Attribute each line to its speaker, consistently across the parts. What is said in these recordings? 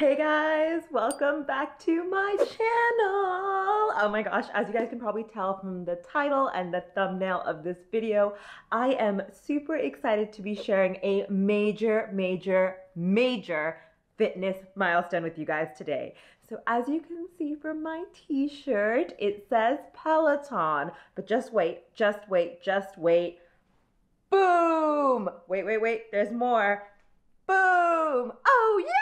Speaker 1: Hey guys, welcome back to my channel. Oh my gosh, as you guys can probably tell from the title and the thumbnail of this video, I am super excited to be sharing a major, major, major fitness milestone with you guys today. So as you can see from my t-shirt, it says Peloton, but just wait, just wait, just wait. Boom! Wait, wait, wait, there's more. Boom! Oh yeah!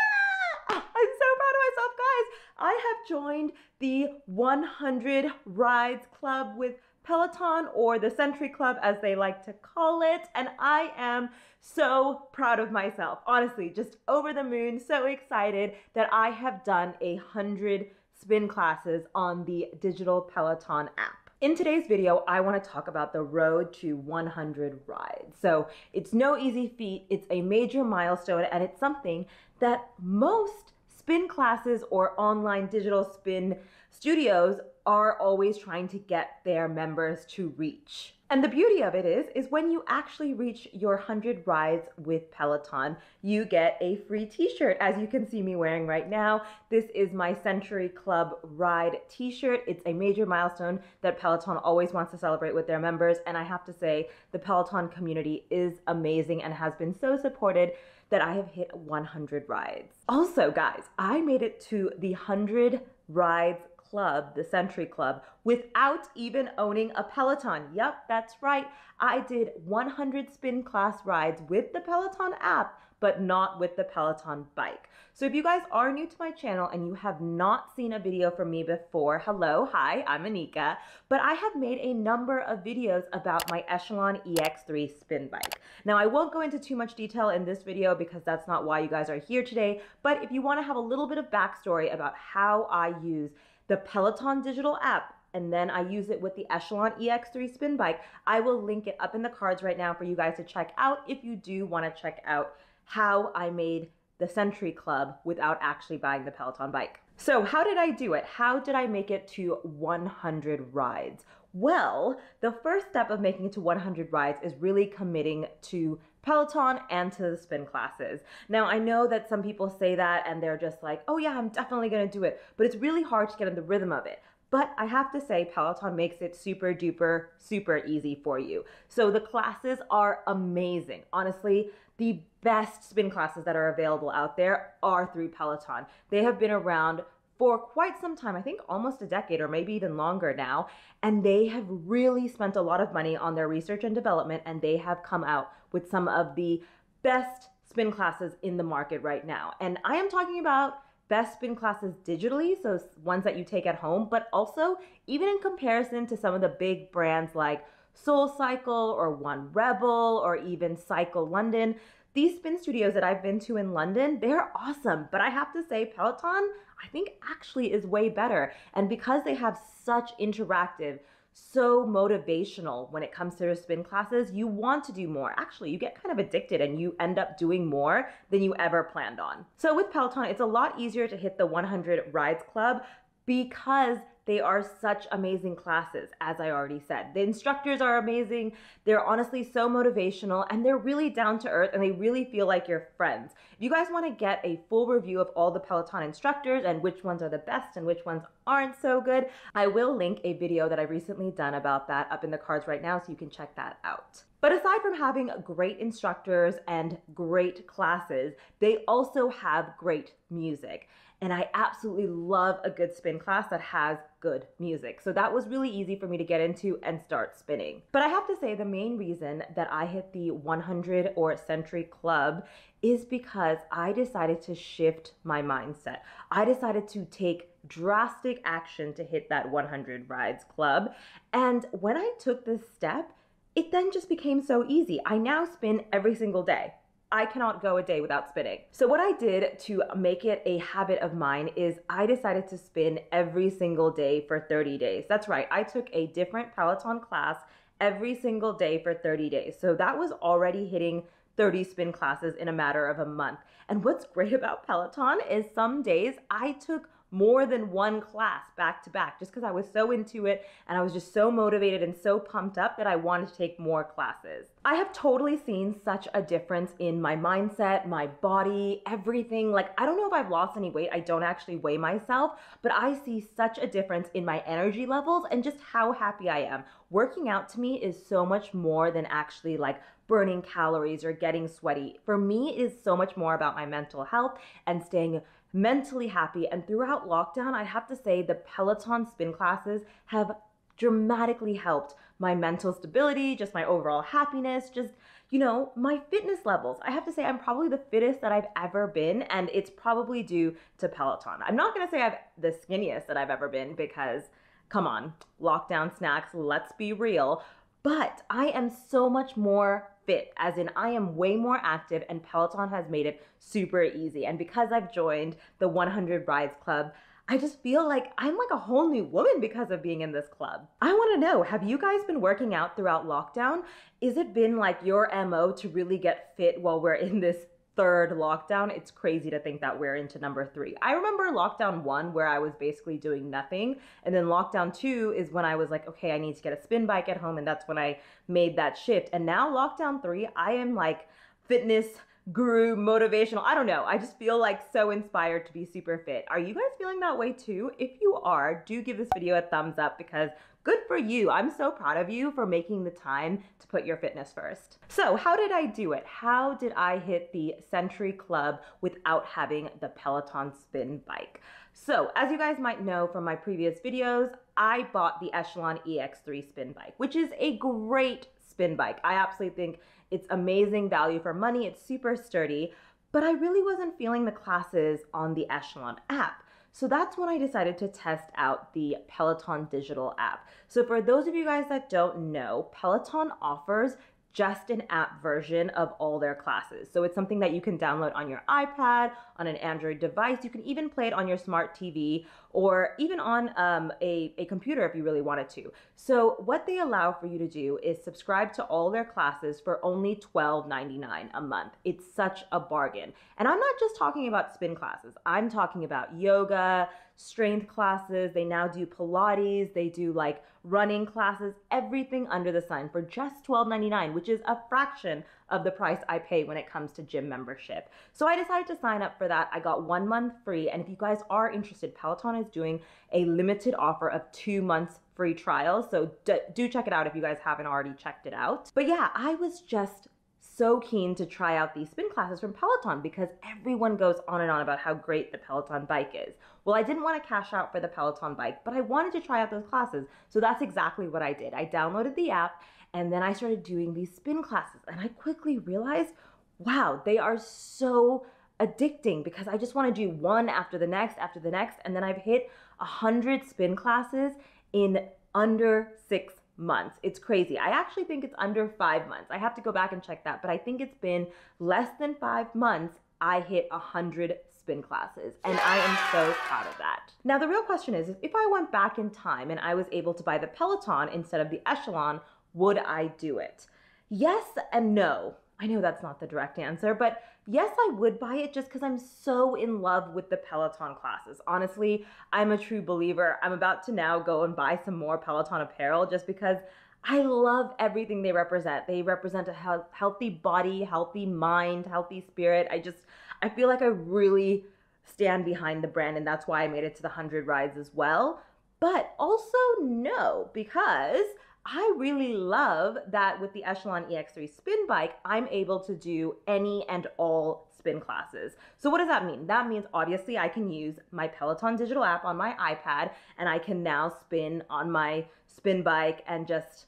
Speaker 1: I have joined the 100 Rides Club with Peloton or the Century Club as they like to call it. And I am so proud of myself. Honestly, just over the moon, so excited that I have done a hundred spin classes on the digital Peloton app. In today's video, I want to talk about the road to 100 rides. So it's no easy feat, it's a major milestone, and it's something that most spin classes or online digital spin studios are always trying to get their members to reach. And the beauty of it is, is when you actually reach your 100 rides with Peloton, you get a free t-shirt. As you can see me wearing right now, this is my Century Club Ride t-shirt. It's a major milestone that Peloton always wants to celebrate with their members. And I have to say, the Peloton community is amazing and has been so supported that I have hit 100 rides. Also, guys, I made it to the 100 rides club, the Century Club, without even owning a Peloton. Yep, that's right. I did 100 spin class rides with the Peloton app, but not with the Peloton bike. So if you guys are new to my channel and you have not seen a video from me before, hello, hi, I'm Anika, but I have made a number of videos about my Echelon EX3 spin bike. Now I won't go into too much detail in this video because that's not why you guys are here today, but if you wanna have a little bit of backstory about how I use the Peloton digital app, and then I use it with the Echelon EX3 spin bike. I will link it up in the cards right now for you guys to check out if you do want to check out how I made the Century Club without actually buying the Peloton bike. So, how did I do it? How did I make it to 100 rides? Well, the first step of making it to 100 rides is really committing to Peloton and to the spin classes. Now, I know that some people say that and they're just like, oh yeah, I'm definitely gonna do it, but it's really hard to get in the rhythm of it. But I have to say, Peloton makes it super duper, super easy for you. So the classes are amazing. Honestly, the best spin classes that are available out there are through Peloton. They have been around for quite some time, I think almost a decade or maybe even longer now. And they have really spent a lot of money on their research and development, and they have come out with some of the best spin classes in the market right now. And I am talking about best spin classes digitally, so ones that you take at home, but also even in comparison to some of the big brands like Soul Cycle or One Rebel or even Cycle London. These spin studios that I've been to in London, they're awesome, but I have to say Peloton, I think actually is way better. And because they have such interactive, so motivational when it comes to spin classes, you want to do more. Actually, you get kind of addicted and you end up doing more than you ever planned on. So with Peloton, it's a lot easier to hit the 100 rides club because they are such amazing classes, as I already said. The instructors are amazing. They're honestly so motivational and they're really down to earth and they really feel like your friends. If you guys want to get a full review of all the Peloton instructors and which ones are the best and which ones aren't so good, I will link a video that i recently done about that up in the cards right now so you can check that out. But aside from having great instructors and great classes, they also have great music. And I absolutely love a good spin class that has good music. So that was really easy for me to get into and start spinning. But I have to say, the main reason that I hit the 100 or century club is because I decided to shift my mindset. I decided to take drastic action to hit that 100 rides club. And when I took this step, it then just became so easy. I now spin every single day. I cannot go a day without spinning. So, what I did to make it a habit of mine is I decided to spin every single day for 30 days. That's right, I took a different Peloton class every single day for 30 days. So, that was already hitting 30 spin classes in a matter of a month. And what's great about Peloton is some days I took more than one class back to back just because I was so into it and I was just so motivated and so pumped up that I wanted to take more classes. I have totally seen such a difference in my mindset, my body, everything. Like, I don't know if I've lost any weight. I don't actually weigh myself, but I see such a difference in my energy levels and just how happy I am. Working out to me is so much more than actually like burning calories or getting sweaty. For me, it is so much more about my mental health and staying mentally happy. And throughout lockdown, I have to say the Peloton spin classes have dramatically helped my mental stability, just my overall happiness, just you know, my fitness levels. I have to say, I'm probably the fittest that I've ever been, and it's probably due to Peloton. I'm not gonna say I'm the skinniest that I've ever been because, come on, lockdown snacks, let's be real but I am so much more fit, as in I am way more active, and Peloton has made it super easy. And because I've joined the 100 Rides Club, I just feel like I'm like a whole new woman because of being in this club. I wanna know have you guys been working out throughout lockdown? Is it been like your MO to really get fit while we're in this third lockdown, it's crazy to think that we're into number three. I remember lockdown one where I was basically doing nothing. And then lockdown two is when I was like, okay, I need to get a spin bike at home. And that's when I made that shift. And now lockdown three, I am like fitness guru, motivational. I don't know. I just feel like so inspired to be super fit. Are you guys feeling that way too? If you are, do give this video a thumbs up because good for you. I'm so proud of you for making the time to put your fitness first. So how did I do it? How did I hit the Century Club without having the Peloton spin bike? So as you guys might know from my previous videos, I bought the Echelon EX3 spin bike, which is a great spin bike. I absolutely think it's amazing value for money, it's super sturdy, but I really wasn't feeling the classes on the Echelon app. So that's when I decided to test out the Peloton digital app. So for those of you guys that don't know, Peloton offers just an app version of all their classes. So it's something that you can download on your iPad, on an Android device. You can even play it on your smart TV or even on um, a, a computer if you really wanted to. So what they allow for you to do is subscribe to all their classes for only $12.99 a month. It's such a bargain. And I'm not just talking about spin classes. I'm talking about yoga, strength classes. They now do Pilates. They do like running classes, everything under the sun for just $12.99, which is a fraction of the price I pay when it comes to gym membership. So I decided to sign up for that. I got one month free. And if you guys are interested, Peloton is doing a limited offer of two months free trial. So do check it out if you guys haven't already checked it out. But yeah, I was just so keen to try out these spin classes from Peloton because everyone goes on and on about how great the Peloton bike is. Well, I didn't want to cash out for the Peloton bike, but I wanted to try out those classes. So that's exactly what I did. I downloaded the app and then I started doing these spin classes and I quickly realized, wow, they are so addicting because I just want to do one after the next after the next and then I've hit 100 spin classes in under 6 months. It's crazy. I actually think it's under five months. I have to go back and check that, but I think it's been less than five months. I hit 100 spin classes, and I am so proud of that. Now, the real question is if I went back in time and I was able to buy the Peloton instead of the Echelon, would I do it? Yes and no. I know that's not the direct answer, but yes, I would buy it just because I'm so in love with the Peloton classes. Honestly, I'm a true believer. I'm about to now go and buy some more Peloton apparel just because I love everything they represent. They represent a he- healthy body, healthy mind, healthy spirit. I just, I feel like I really stand behind the brand, and that's why I made it to the 100 rides as well. But also, no, because I really love that with the Echelon EX3 spin bike, I'm able to do any and all spin classes. So what does that mean? That means obviously I can use my Peloton digital app on my iPad and I can now spin on my spin bike and just,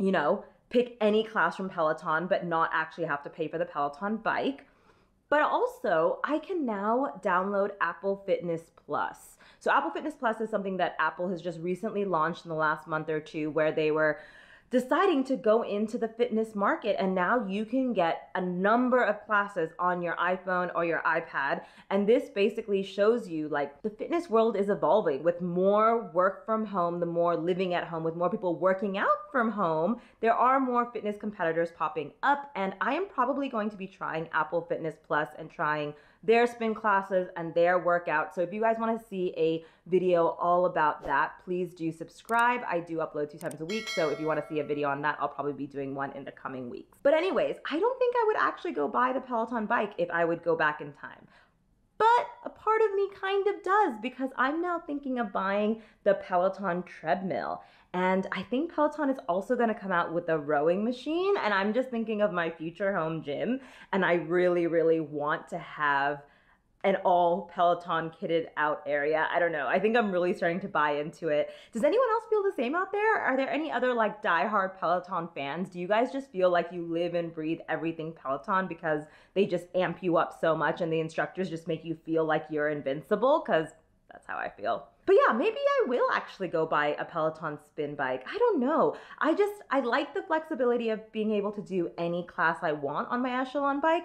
Speaker 1: you know, pick any class from Peloton but not actually have to pay for the Peloton bike. But also, I can now download Apple Fitness Plus. So Apple Fitness Plus is something that Apple has just recently launched in the last month or two where they were deciding to go into the fitness market. And now you can get a number of classes on your iPhone or your iPad. And this basically shows you like the fitness world is evolving with more work from home, the more living at home, with more people working out from home. There are more fitness competitors popping up. And I am probably going to be trying Apple Fitness Plus and trying their spin classes and their workout. So if you guys want to see a video all about that, please do subscribe. I do upload two times a week. So if you want to see a a video on that. I'll probably be doing one in the coming weeks. But, anyways, I don't think I would actually go buy the Peloton bike if I would go back in time. But a part of me kind of does because I'm now thinking of buying the Peloton treadmill. And I think Peloton is also gonna come out with a rowing machine. And I'm just thinking of my future home gym. And I really, really want to have an all Peloton kitted out area. I don't know. I think I'm really starting to buy into it. Does anyone else feel the same out there? Are there any other like diehard Peloton fans? Do you guys just feel like you live and breathe everything Peloton because they just amp you up so much and the instructors just make you feel like you're invincible? Because that's how I feel. But yeah, maybe I will actually go buy a Peloton spin bike. I don't know. I just, I like the flexibility of being able to do any class I want on my Echelon bike,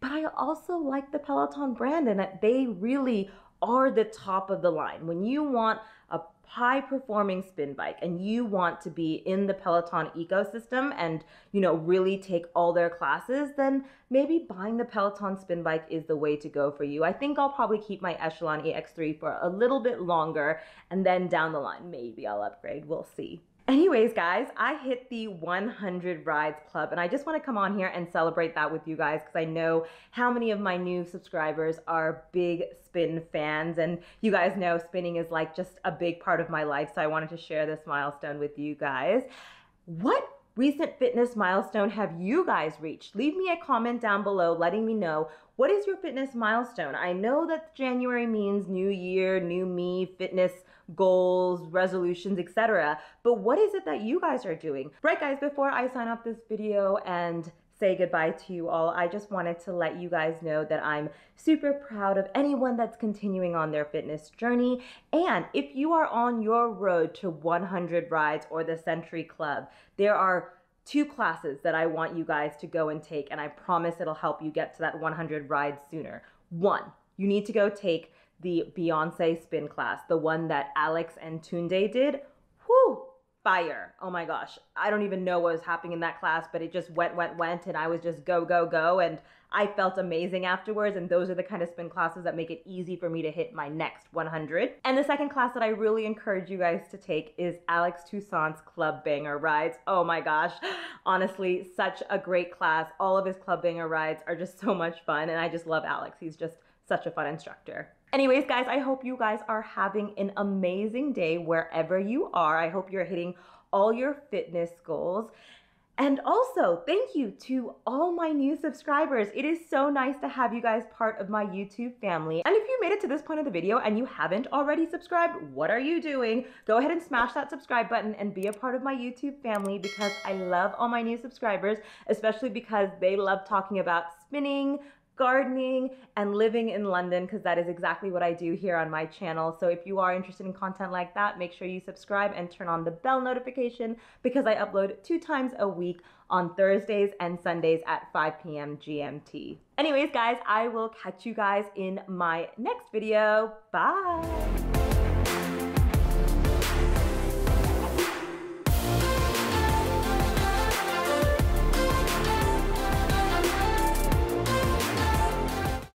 Speaker 1: but I also like the Peloton brand and that they really are the top of the line. When you want a high performing spin bike and you want to be in the Peloton ecosystem and, you know, really take all their classes, then maybe buying the Peloton spin bike is the way to go for you. I think I'll probably keep my Echelon EX3 for a little bit longer and then down the line, maybe I'll upgrade. We'll see. Anyways, guys, I hit the 100 Rides Club, and I just want to come on here and celebrate that with you guys because I know how many of my new subscribers are big spin fans, and you guys know spinning is like just a big part of my life, so I wanted to share this milestone with you guys. What recent fitness milestone have you guys reached? Leave me a comment down below letting me know what is your fitness milestone. I know that January means new year, new me, fitness goals, resolutions, etc. But what is it that you guys are doing? Right guys, before I sign off this video and say goodbye to you all. I just wanted to let you guys know that I'm super proud of anyone that's continuing on their fitness journey. And if you are on your road to 100 rides or the Century Club, there are two classes that I want you guys to go and take, and I promise it'll help you get to that 100 rides sooner. One, you need to go take the Beyonce spin class, the one that Alex and Tunde did. Whoo! Fire. Oh my gosh. I don't even know what was happening in that class, but it just went, went, went, and I was just go, go, go. And I felt amazing afterwards. And those are the kind of spin classes that make it easy for me to hit my next 100. And the second class that I really encourage you guys to take is Alex Toussaint's Club Banger Rides. Oh my gosh. Honestly, such a great class. All of his Club Banger rides are just so much fun. And I just love Alex. He's just such a fun instructor. Anyways, guys, I hope you guys are having an amazing day wherever you are. I hope you're hitting all your fitness goals. And also, thank you to all my new subscribers. It is so nice to have you guys part of my YouTube family. And if you made it to this point of the video and you haven't already subscribed, what are you doing? Go ahead and smash that subscribe button and be a part of my YouTube family because I love all my new subscribers, especially because they love talking about spinning, gardening and living in London because that is exactly what I do here on my channel. So if you are interested in content like that, make sure you subscribe and turn on the bell notification because I upload two times a week on Thursdays and Sundays at 5 p.m. GMT. Anyways, guys, I will catch you guys in my next video. Bye!